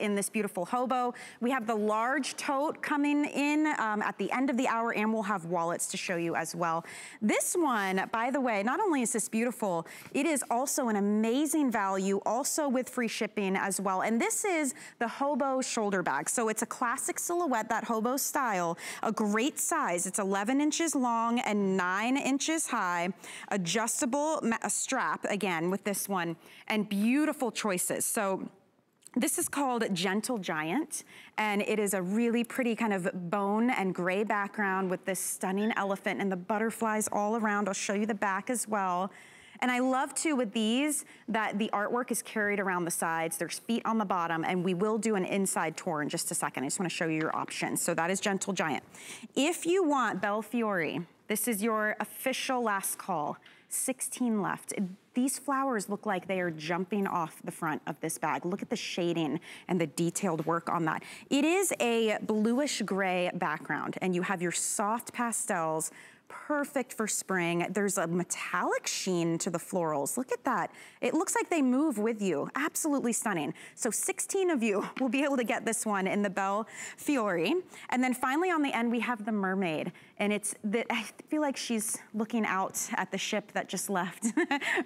in this beautiful hobo. We have the large tote coming in um, at the end of the hour and we'll have wallets to show you as well. This one, by the way, not only is this beautiful, it is also an amazing value, also with free shipping as well. And this is the hobo shoulder bag. So it's a classic silhouette, that hobo style, a great size. It's 11 inches long and nine inches high, adjustable strap again with this one and beautiful choices. So this is called Gentle Giant, and it is a really pretty kind of bone and gray background with this stunning elephant and the butterflies all around. I'll show you the back as well. And I love too with these that the artwork is carried around the sides. There's feet on the bottom and we will do an inside tour in just a second. I just wanna show you your options. So that is Gentle Giant. If you want Fiore, this is your official last call. 16 left. These flowers look like they are jumping off the front of this bag. Look at the shading and the detailed work on that. It is a bluish gray background and you have your soft pastels perfect for spring. There's a metallic sheen to the florals. Look at that. It looks like they move with you. Absolutely stunning. So 16 of you will be able to get this one in the Belle Fiore. And then finally on the end, we have the mermaid. And it's, the, I feel like she's looking out at the ship that just left.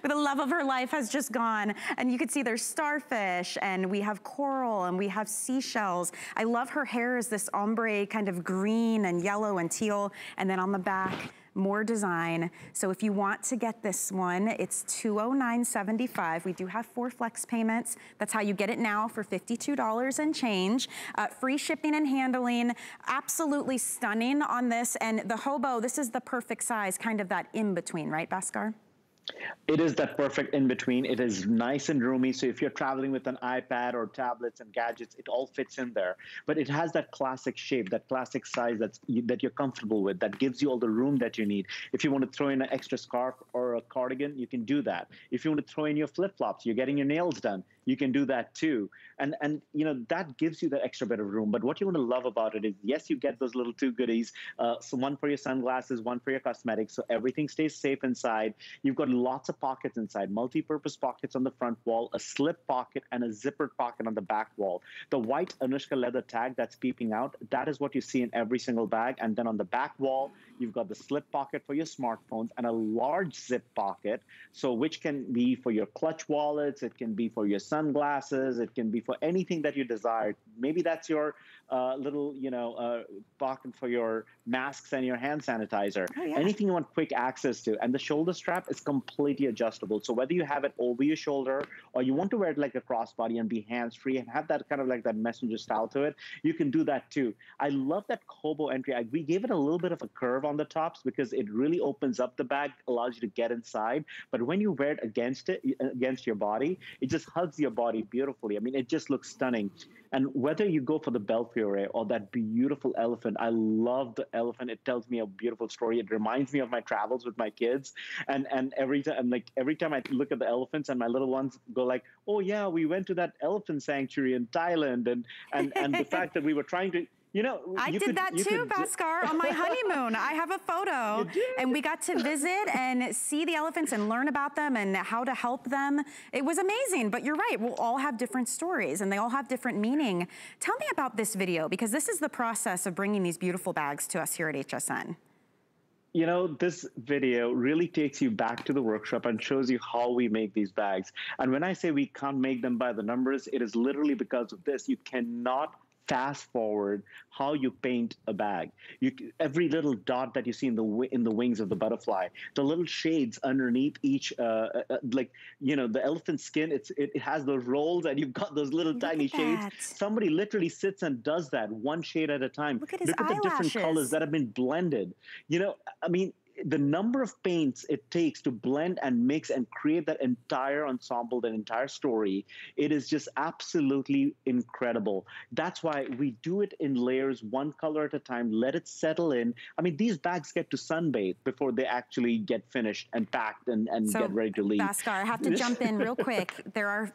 the love of her life has just gone. And you can see there's starfish and we have coral and we have seashells. I love her hair is this ombre kind of green and yellow and teal. And then on the back, more design. So if you want to get this one, it's $209.75. We do have four flex payments. That's how you get it now for $52 and change. Uh, free shipping and handling, absolutely stunning on this. And the hobo, this is the perfect size, kind of that in between, right, Baskar? It is that perfect in between. It is nice and roomy. So if you're traveling with an iPad or tablets and gadgets, it all fits in there. But it has that classic shape, that classic size that's that you're comfortable with. That gives you all the room that you need. If you want to throw in an extra scarf or a cardigan, you can do that. If you want to throw in your flip flops, you're getting your nails done, you can do that too. And and you know that gives you that extra bit of room. But what you want to love about it is yes, you get those little two goodies. Uh, so one for your sunglasses, one for your cosmetics. So everything stays safe inside. You've got lots of pockets inside, multi-purpose pockets on the front wall, a slip pocket, and a zippered pocket on the back wall. The white Anushka leather tag that's peeping out, that is what you see in every single bag. And then on the back wall, You've got the slip pocket for your smartphones and a large zip pocket, so which can be for your clutch wallets, it can be for your sunglasses, it can be for anything that you desire. Maybe that's your uh, little, you know, uh, pocket for your masks and your hand sanitizer. Oh, yeah. Anything you want quick access to, and the shoulder strap is completely adjustable. So whether you have it over your shoulder or you want to wear it like a crossbody and be hands free and have that kind of like that messenger style to it, you can do that too. I love that Kobo entry. I, we gave it a little bit of a curve on the tops because it really opens up the bag, allows you to get inside. But when you wear it against it, against your body, it just hugs your body beautifully. I mean, it just looks stunning. And whether you go for the Belfiore or that beautiful elephant, I love the elephant. It tells me a beautiful story. It reminds me of my travels with my kids. And and every time, like every time I look at the elephants, and my little ones go like, "Oh yeah, we went to that elephant sanctuary in Thailand," and and and the fact that we were trying to you know, I you did could, that too, Bhaskar, on my honeymoon. I have a photo. And we got to visit and see the elephants and learn about them and how to help them. It was amazing, but you're right. We'll all have different stories and they all have different meaning. Tell me about this video because this is the process of bringing these beautiful bags to us here at HSN. You know, this video really takes you back to the workshop and shows you how we make these bags. And when I say we can't make them by the numbers, it is literally because of this. You cannot fast forward how you paint a bag. You, every little dot that you see in the in the wings of the butterfly, the little shades underneath each, uh, uh, uh like you know, the elephant skin. It's it, has those rolls, and you've got those little Look tiny shades. Somebody literally sits and does that one shade at a time. Look at, Look at the different colors that have been blended. You know, I mean, the number of paints it takes to blend and mix and create that entire ensemble, that entire story, it is just absolutely incredible. That's why we do it in layers, one color at a time, let it settle in. I mean, these bags get to sunbathe before they actually get finished and packed and, and so, get ready to leave. Bhaskar, I have to jump in real quick. There are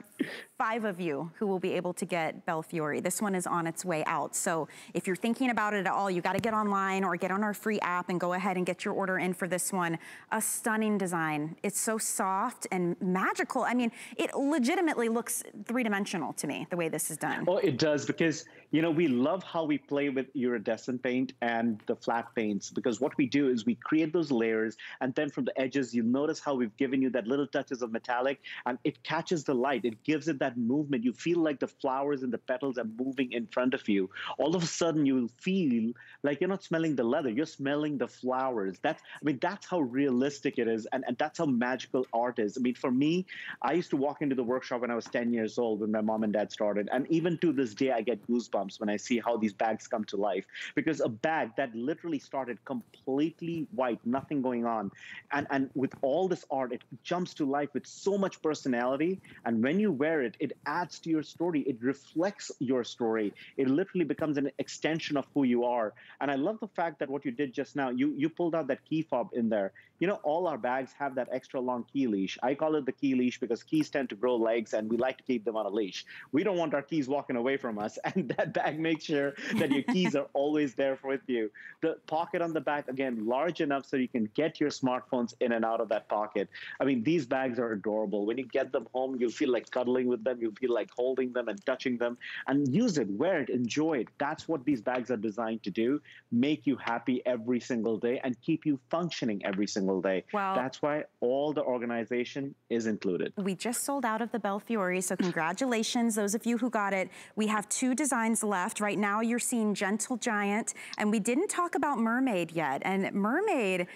five of you who will be able to get Fiore. This one is on its way out. So if you're thinking about it at all, you got to get online or get on our free app and go ahead and get your order in for this one. A stunning design. It's so soft and magical. I mean, it legitimately looks three-dimensional to me, the way this is done. Oh, it does because, you know, we love how we play with iridescent paint and the flat paints because what we do is we create those layers and then from the edges, you notice how we've given you that little touches of metallic and it catches the light. It gives it that movement. You feel like the flowers and the petals are moving in front of you. All of a sudden, you feel like you're not smelling the leather. You're smelling the flowers. That's I mean, that's how realistic it is, and, and that's how magical art is. I mean, for me, I used to walk into the workshop when I was 10 years old when my mom and dad started. And even to this day, I get goosebumps when I see how these bags come to life because a bag that literally started completely white, nothing going on, and, and with all this art, it jumps to life with so much personality. And when you wear it, it adds to your story, it reflects your story, it literally becomes an extension of who you are. And I love the fact that what you did just now, you, you pulled out that key fob in there. You know, all our bags have that extra long key leash. I call it the key leash because keys tend to grow legs and we like to keep them on a leash. We don't want our keys walking away from us. And that bag makes sure that your keys are always there with you. The pocket on the back, again, large enough so you can get your smartphones in and out of that pocket. I mean, these bags are adorable. When you get them home, you'll feel like cuddling with them, you'll feel like holding them and touching them and use it, wear it, enjoy it. That's what these bags are designed to do make you happy every single day and keep you functional functioning every single day. Well, That's why all the organization is included. We just sold out of the Belfiore, so congratulations, those of you who got it. We have two designs left. Right now you're seeing Gentle Giant, and we didn't talk about Mermaid yet, and Mermaid,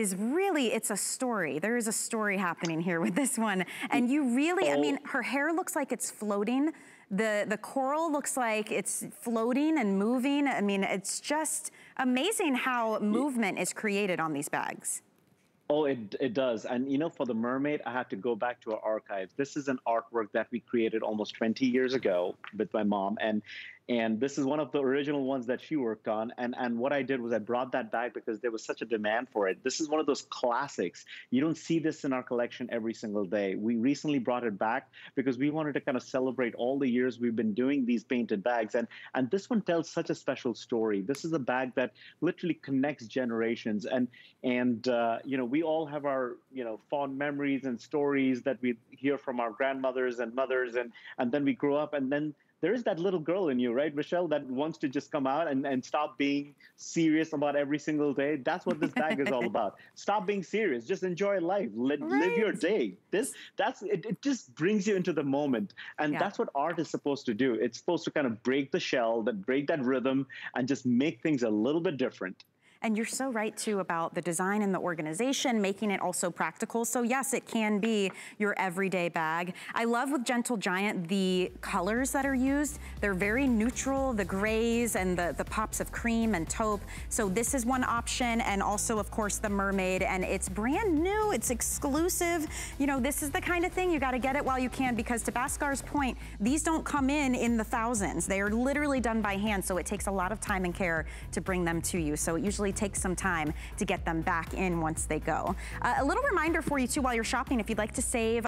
is really, it's a story. There is a story happening here with this one. And you really, I oh. mean, her hair looks like it's floating. The, the coral looks like it's floating and moving. I mean, it's just amazing how movement is created on these bags. Oh, it, it does. And you know, for the mermaid, I had to go back to our archives. This is an artwork that we created almost 20 years ago with my mom. And and this is one of the original ones that she worked on and and what i did was i brought that back because there was such a demand for it this is one of those classics you don't see this in our collection every single day we recently brought it back because we wanted to kind of celebrate all the years we've been doing these painted bags and and this one tells such a special story this is a bag that literally connects generations and and uh, you know we all have our you know fond memories and stories that we hear from our grandmothers and mothers and and then we grow up and then there is that little girl in you, right, Michelle, that wants to just come out and, and stop being serious about every single day. That's what this bag is all about. Stop being serious. Just enjoy life. right. Live your day. This that's it, it just brings you into the moment. And yeah. that's what art is supposed to do. It's supposed to kind of break the shell, that break that rhythm and just make things a little bit different. And you're so right too about the design and the organization, making it also practical. So yes, it can be your everyday bag. I love with Gentle Giant the colors that are used. They're very neutral, the grays and the, the pops of cream and taupe. So this is one option and also of course the mermaid and it's brand new, it's exclusive. You know, this is the kind of thing you gotta get it while you can because to Baskar's point, these don't come in in the thousands. They are literally done by hand. So it takes a lot of time and care to bring them to you. So it usually usually takes some time to get them back in once they go. Uh, a little reminder for you too while you're shopping, if you'd like to save